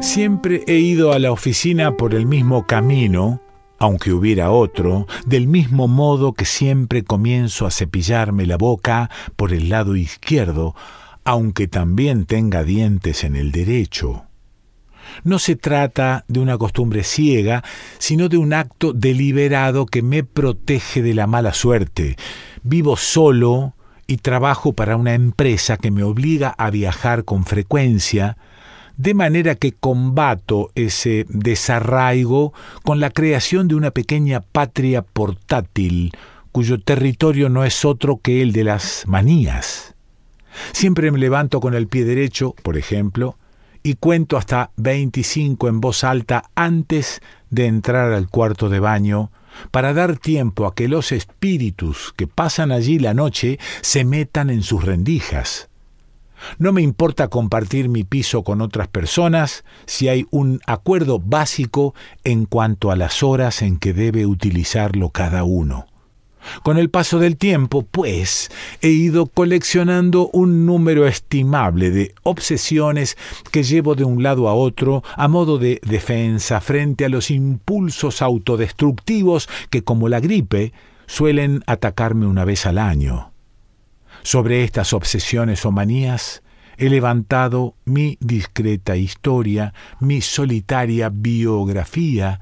Siempre he ido a la oficina por el mismo camino, aunque hubiera otro, del mismo modo que siempre comienzo a cepillarme la boca por el lado izquierdo, aunque también tenga dientes en el derecho. No se trata de una costumbre ciega, sino de un acto deliberado que me protege de la mala suerte. Vivo solo y trabajo para una empresa que me obliga a viajar con frecuencia, de manera que combato ese desarraigo con la creación de una pequeña patria portátil, cuyo territorio no es otro que el de las manías. Siempre me levanto con el pie derecho, por ejemplo, y cuento hasta 25 en voz alta antes de entrar al cuarto de baño, para dar tiempo a que los espíritus que pasan allí la noche se metan en sus rendijas. No me importa compartir mi piso con otras personas si hay un acuerdo básico en cuanto a las horas en que debe utilizarlo cada uno. Con el paso del tiempo, pues, he ido coleccionando un número estimable de obsesiones que llevo de un lado a otro a modo de defensa frente a los impulsos autodestructivos que, como la gripe, suelen atacarme una vez al año. Sobre estas obsesiones o manías he levantado mi discreta historia, mi solitaria biografía,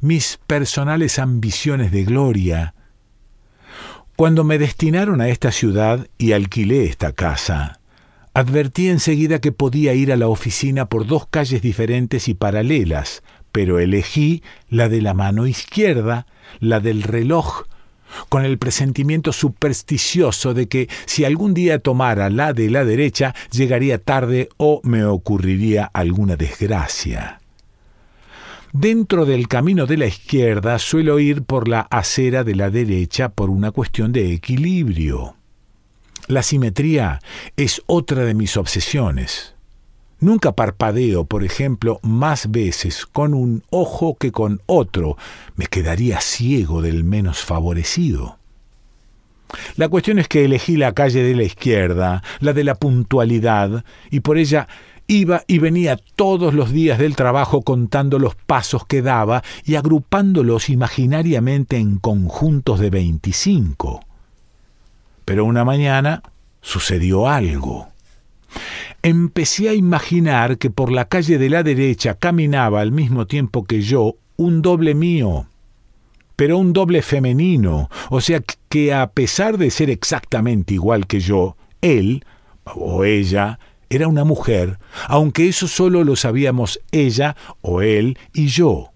mis personales ambiciones de gloria. Cuando me destinaron a esta ciudad y alquilé esta casa, advertí enseguida que podía ir a la oficina por dos calles diferentes y paralelas, pero elegí la de la mano izquierda, la del reloj, con el presentimiento supersticioso de que si algún día tomara la de la derecha, llegaría tarde o me ocurriría alguna desgracia. Dentro del camino de la izquierda suelo ir por la acera de la derecha por una cuestión de equilibrio. La simetría es otra de mis obsesiones. Nunca parpadeo, por ejemplo, más veces con un ojo que con otro. Me quedaría ciego del menos favorecido. La cuestión es que elegí la calle de la izquierda, la de la puntualidad, y por ella iba y venía todos los días del trabajo contando los pasos que daba y agrupándolos imaginariamente en conjuntos de veinticinco. Pero una mañana sucedió algo empecé a imaginar que por la calle de la derecha caminaba al mismo tiempo que yo un doble mío, pero un doble femenino, o sea que a pesar de ser exactamente igual que yo, él o ella era una mujer, aunque eso solo lo sabíamos ella o él y yo.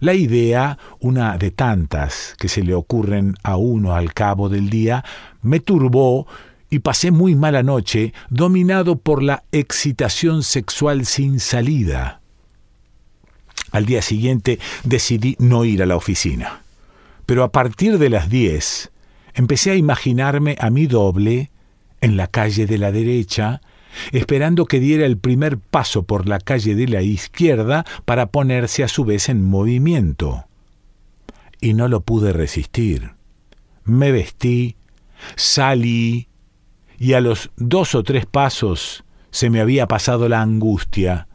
La idea, una de tantas que se le ocurren a uno al cabo del día, me turbó y pasé muy mala noche, dominado por la excitación sexual sin salida. Al día siguiente decidí no ir a la oficina. Pero a partir de las 10 empecé a imaginarme a mi doble en la calle de la derecha, esperando que diera el primer paso por la calle de la izquierda para ponerse a su vez en movimiento. Y no lo pude resistir. Me vestí, salí, y a los dos o tres pasos se me había pasado la angustia,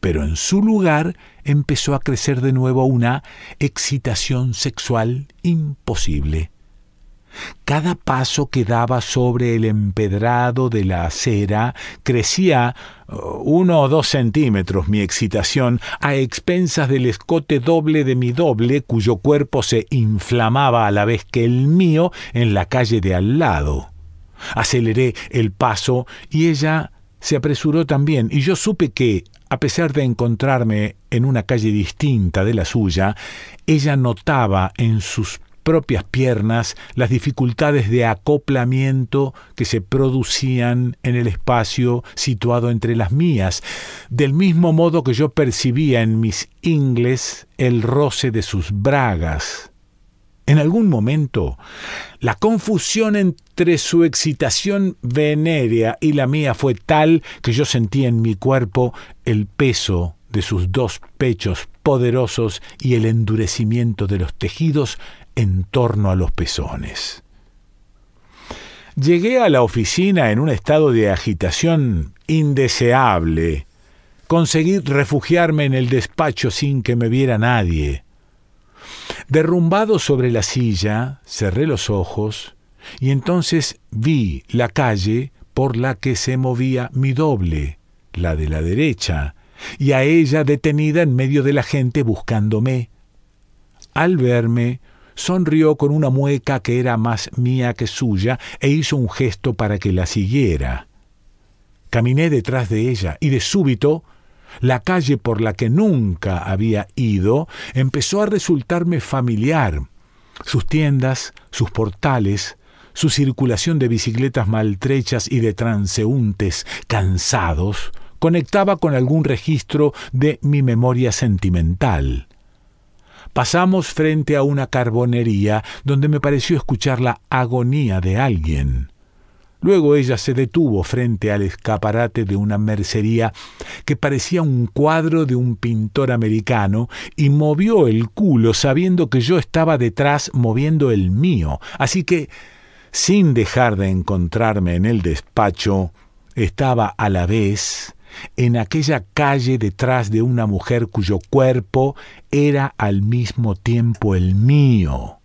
pero en su lugar empezó a crecer de nuevo una excitación sexual imposible. Cada paso que daba sobre el empedrado de la acera crecía uh, uno o dos centímetros mi excitación a expensas del escote doble de mi doble cuyo cuerpo se inflamaba a la vez que el mío en la calle de al lado. Aceleré el paso y ella se apresuró también, y yo supe que, a pesar de encontrarme en una calle distinta de la suya, ella notaba en sus propias piernas las dificultades de acoplamiento que se producían en el espacio situado entre las mías, del mismo modo que yo percibía en mis ingles el roce de sus bragas. En algún momento, la confusión entre su excitación venérea y la mía fue tal que yo sentí en mi cuerpo el peso de sus dos pechos poderosos y el endurecimiento de los tejidos en torno a los pezones. Llegué a la oficina en un estado de agitación indeseable. Conseguí refugiarme en el despacho sin que me viera nadie. Derrumbado sobre la silla, cerré los ojos y entonces vi la calle por la que se movía mi doble, la de la derecha, y a ella detenida en medio de la gente buscándome. Al verme, sonrió con una mueca que era más mía que suya e hizo un gesto para que la siguiera. Caminé detrás de ella y de súbito la calle por la que nunca había ido empezó a resultarme familiar. Sus tiendas, sus portales, su circulación de bicicletas maltrechas y de transeúntes cansados, conectaba con algún registro de mi memoria sentimental. Pasamos frente a una carbonería donde me pareció escuchar la agonía de alguien. Luego ella se detuvo frente al escaparate de una mercería que parecía un cuadro de un pintor americano y movió el culo sabiendo que yo estaba detrás moviendo el mío. Así que, sin dejar de encontrarme en el despacho, estaba a la vez en aquella calle detrás de una mujer cuyo cuerpo era al mismo tiempo el mío.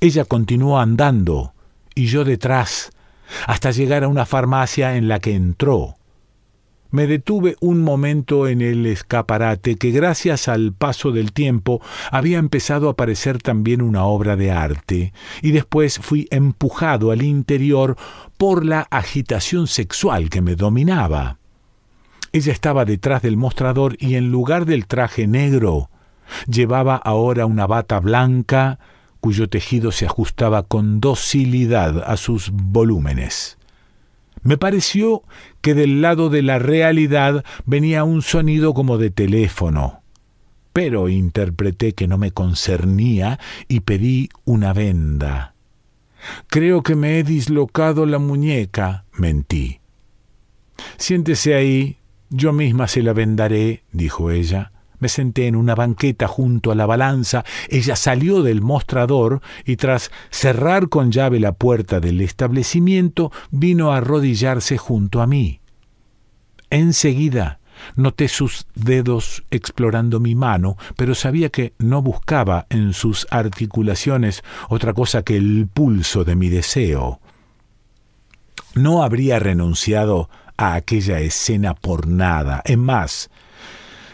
Ella continuó andando y yo detrás, hasta llegar a una farmacia en la que entró. Me detuve un momento en el escaparate que gracias al paso del tiempo había empezado a parecer también una obra de arte, y después fui empujado al interior por la agitación sexual que me dominaba. Ella estaba detrás del mostrador y en lugar del traje negro llevaba ahora una bata blanca, cuyo tejido se ajustaba con docilidad a sus volúmenes. Me pareció que del lado de la realidad venía un sonido como de teléfono, pero interpreté que no me concernía y pedí una venda. Creo que me he dislocado la muñeca, mentí. Siéntese ahí, yo misma se la vendaré, dijo ella. Me senté en una banqueta junto a la balanza, ella salió del mostrador y tras cerrar con llave la puerta del establecimiento, vino a arrodillarse junto a mí. Enseguida noté sus dedos explorando mi mano, pero sabía que no buscaba en sus articulaciones otra cosa que el pulso de mi deseo. No habría renunciado a aquella escena por nada. En más,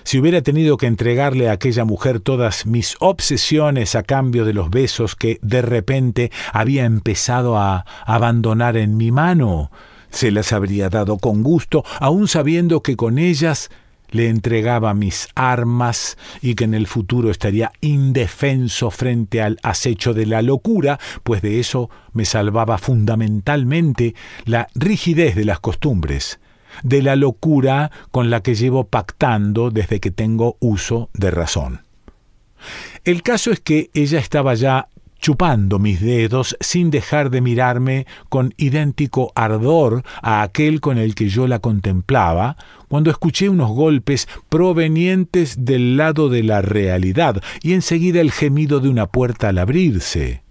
si hubiera tenido que entregarle a aquella mujer todas mis obsesiones a cambio de los besos que de repente había empezado a abandonar en mi mano, se las habría dado con gusto, aun sabiendo que con ellas le entregaba mis armas y que en el futuro estaría indefenso frente al acecho de la locura, pues de eso me salvaba fundamentalmente la rigidez de las costumbres de la locura con la que llevo pactando desde que tengo uso de razón. El caso es que ella estaba ya chupando mis dedos sin dejar de mirarme con idéntico ardor a aquel con el que yo la contemplaba, cuando escuché unos golpes provenientes del lado de la realidad y enseguida el gemido de una puerta al abrirse.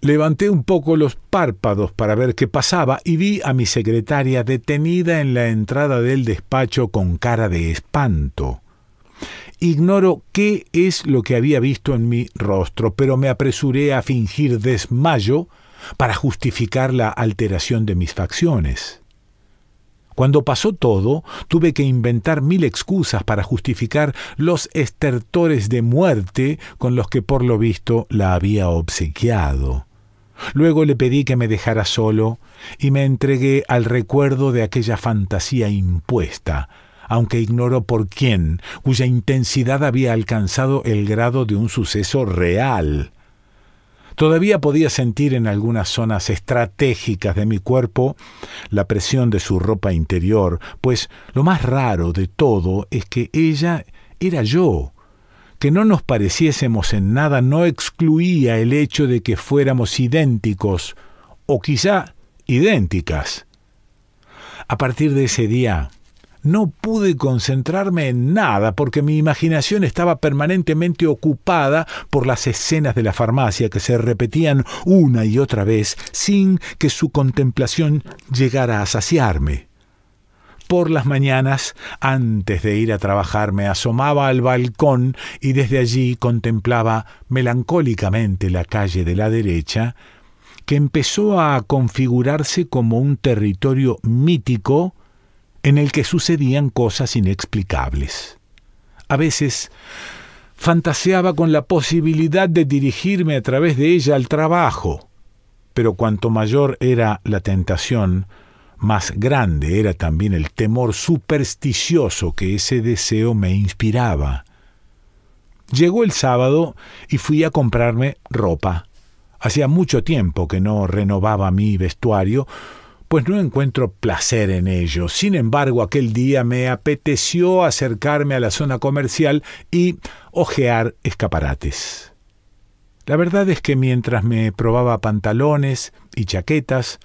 Levanté un poco los párpados para ver qué pasaba y vi a mi secretaria detenida en la entrada del despacho con cara de espanto. Ignoro qué es lo que había visto en mi rostro, pero me apresuré a fingir desmayo para justificar la alteración de mis facciones. Cuando pasó todo, tuve que inventar mil excusas para justificar los estertores de muerte con los que por lo visto la había obsequiado. Luego le pedí que me dejara solo y me entregué al recuerdo de aquella fantasía impuesta, aunque ignoro por quién, cuya intensidad había alcanzado el grado de un suceso real. Todavía podía sentir en algunas zonas estratégicas de mi cuerpo la presión de su ropa interior, pues lo más raro de todo es que ella era yo. Que no nos pareciésemos en nada no excluía el hecho de que fuéramos idénticos, o quizá idénticas. A partir de ese día, no pude concentrarme en nada porque mi imaginación estaba permanentemente ocupada por las escenas de la farmacia que se repetían una y otra vez sin que su contemplación llegara a saciarme. Por las mañanas, antes de ir a trabajar, me asomaba al balcón y desde allí contemplaba melancólicamente la calle de la derecha, que empezó a configurarse como un territorio mítico en el que sucedían cosas inexplicables. A veces fantaseaba con la posibilidad de dirigirme a través de ella al trabajo, pero cuanto mayor era la tentación, más grande era también el temor supersticioso que ese deseo me inspiraba. Llegó el sábado y fui a comprarme ropa. Hacía mucho tiempo que no renovaba mi vestuario, pues no encuentro placer en ello. Sin embargo, aquel día me apeteció acercarme a la zona comercial y ojear escaparates. La verdad es que mientras me probaba pantalones y chaquetas,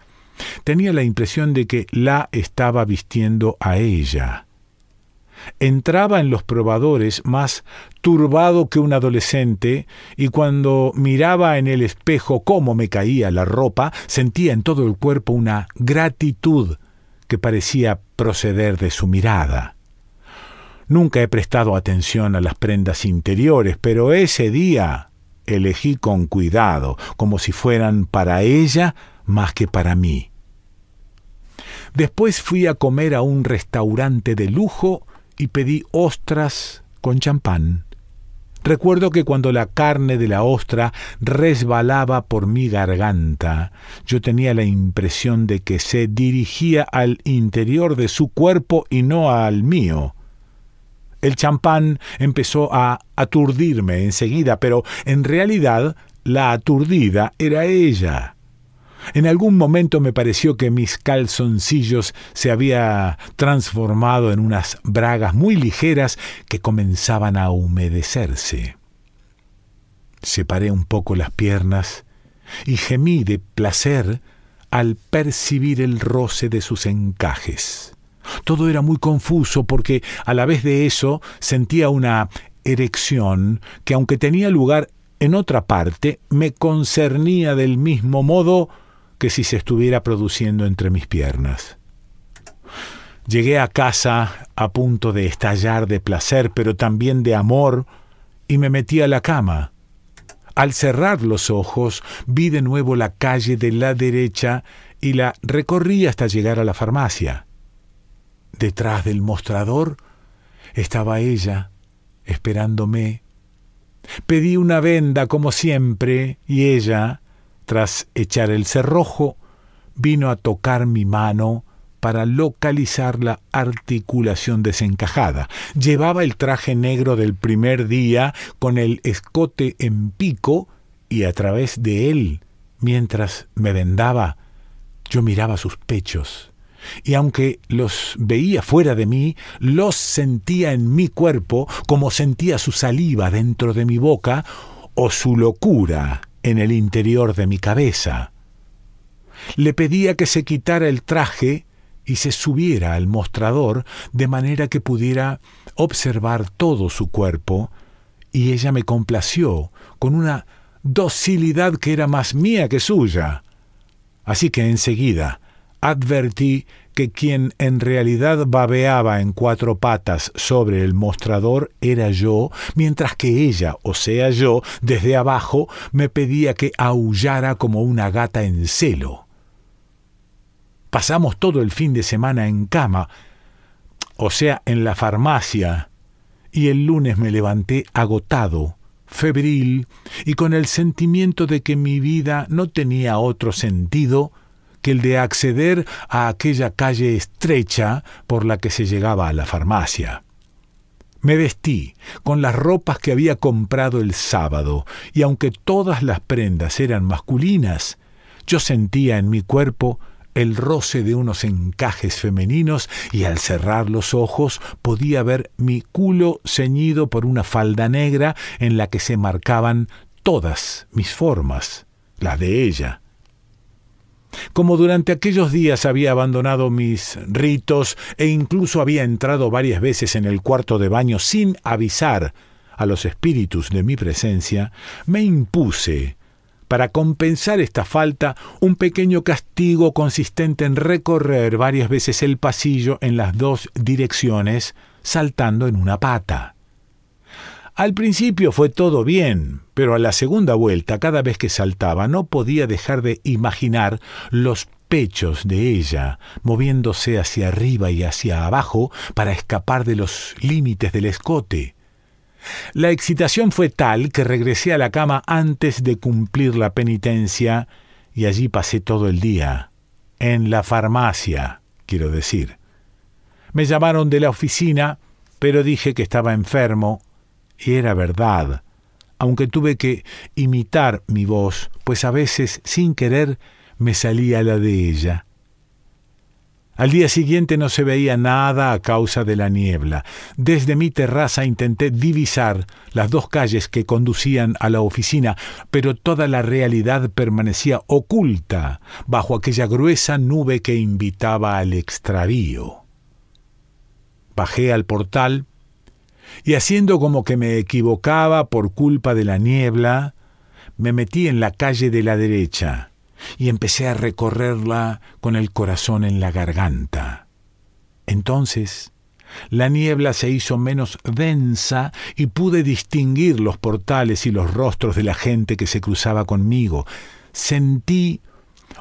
tenía la impresión de que la estaba vistiendo a ella entraba en los probadores más turbado que un adolescente, y cuando miraba en el espejo cómo me caía la ropa, sentía en todo el cuerpo una gratitud que parecía proceder de su mirada. Nunca he prestado atención a las prendas interiores, pero ese día elegí con cuidado, como si fueran para ella más que para mí. Después fui a comer a un restaurante de lujo y pedí ostras con champán. Recuerdo que cuando la carne de la ostra resbalaba por mi garganta, yo tenía la impresión de que se dirigía al interior de su cuerpo y no al mío. El champán empezó a aturdirme enseguida, pero en realidad la aturdida era ella. En algún momento me pareció que mis calzoncillos se había transformado en unas bragas muy ligeras que comenzaban a humedecerse. Separé un poco las piernas y gemí de placer al percibir el roce de sus encajes. Todo era muy confuso porque a la vez de eso sentía una erección que aunque tenía lugar en otra parte, me concernía del mismo modo que si se estuviera produciendo entre mis piernas. Llegué a casa a punto de estallar de placer, pero también de amor, y me metí a la cama. Al cerrar los ojos, vi de nuevo la calle de la derecha y la recorrí hasta llegar a la farmacia. Detrás del mostrador estaba ella, esperándome. Pedí una venda como siempre y ella, tras echar el cerrojo, vino a tocar mi mano para localizar la articulación desencajada. Llevaba el traje negro del primer día con el escote en pico y a través de él, mientras me vendaba, yo miraba sus pechos y aunque los veía fuera de mí, los sentía en mi cuerpo como sentía su saliva dentro de mi boca o su locura en el interior de mi cabeza. Le pedía que se quitara el traje y se subiera al mostrador de manera que pudiera observar todo su cuerpo, y ella me complació con una docilidad que era más mía que suya. Así que enseguida advertí que quien en realidad babeaba en cuatro patas sobre el mostrador era yo, mientras que ella, o sea yo, desde abajo me pedía que aullara como una gata en celo. Pasamos todo el fin de semana en cama, o sea, en la farmacia, y el lunes me levanté agotado, febril, y con el sentimiento de que mi vida no tenía otro sentido que el de acceder a aquella calle estrecha por la que se llegaba a la farmacia. Me vestí con las ropas que había comprado el sábado, y aunque todas las prendas eran masculinas, yo sentía en mi cuerpo el roce de unos encajes femeninos y al cerrar los ojos podía ver mi culo ceñido por una falda negra en la que se marcaban todas mis formas, las de ella, como durante aquellos días había abandonado mis ritos e incluso había entrado varias veces en el cuarto de baño sin avisar a los espíritus de mi presencia, me impuse, para compensar esta falta, un pequeño castigo consistente en recorrer varias veces el pasillo en las dos direcciones, saltando en una pata. Al principio fue todo bien, pero a la segunda vuelta, cada vez que saltaba, no podía dejar de imaginar los pechos de ella, moviéndose hacia arriba y hacia abajo para escapar de los límites del escote. La excitación fue tal que regresé a la cama antes de cumplir la penitencia y allí pasé todo el día. En la farmacia, quiero decir. Me llamaron de la oficina, pero dije que estaba enfermo y era verdad, aunque tuve que imitar mi voz, pues a veces, sin querer, me salía la de ella. Al día siguiente no se veía nada a causa de la niebla. Desde mi terraza intenté divisar las dos calles que conducían a la oficina, pero toda la realidad permanecía oculta bajo aquella gruesa nube que invitaba al extravío. Bajé al portal y haciendo como que me equivocaba por culpa de la niebla, me metí en la calle de la derecha y empecé a recorrerla con el corazón en la garganta. Entonces, la niebla se hizo menos densa y pude distinguir los portales y los rostros de la gente que se cruzaba conmigo. Sentí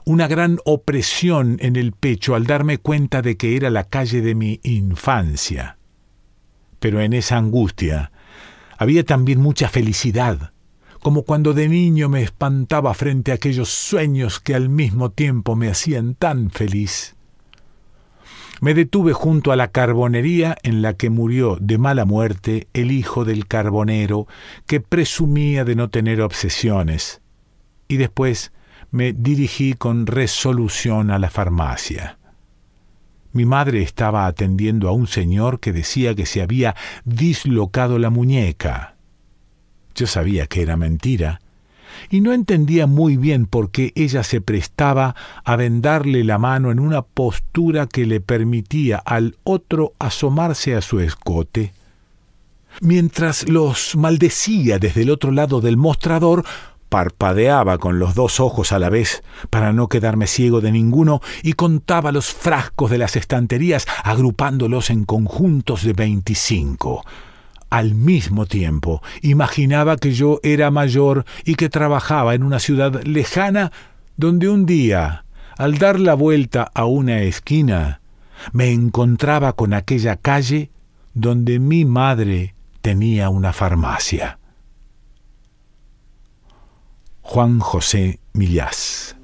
una gran opresión en el pecho al darme cuenta de que era la calle de mi infancia. Pero en esa angustia había también mucha felicidad, como cuando de niño me espantaba frente a aquellos sueños que al mismo tiempo me hacían tan feliz. Me detuve junto a la carbonería en la que murió de mala muerte el hijo del carbonero que presumía de no tener obsesiones, y después me dirigí con resolución a la farmacia. Mi madre estaba atendiendo a un señor que decía que se había dislocado la muñeca. Yo sabía que era mentira, y no entendía muy bien por qué ella se prestaba a vendarle la mano en una postura que le permitía al otro asomarse a su escote. Mientras los maldecía desde el otro lado del mostrador, Parpadeaba con los dos ojos a la vez para no quedarme ciego de ninguno y contaba los frascos de las estanterías agrupándolos en conjuntos de veinticinco. Al mismo tiempo, imaginaba que yo era mayor y que trabajaba en una ciudad lejana donde un día, al dar la vuelta a una esquina, me encontraba con aquella calle donde mi madre tenía una farmacia. Juan José Millás.